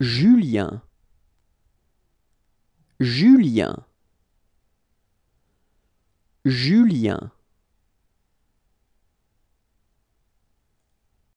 Julien Julien Julien